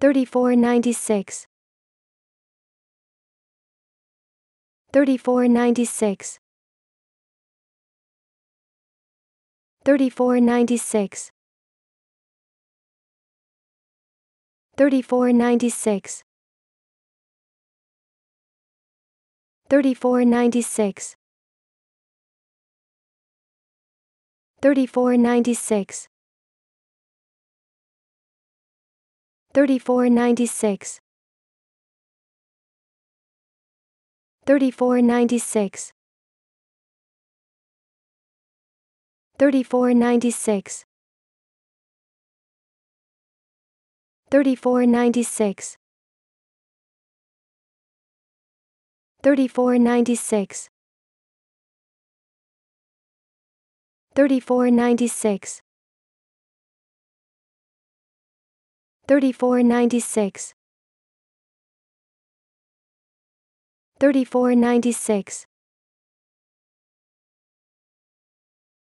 3496 3496 3496 3496 3496 3496 3496 3496 3496 3496 3496 3496 3496 3496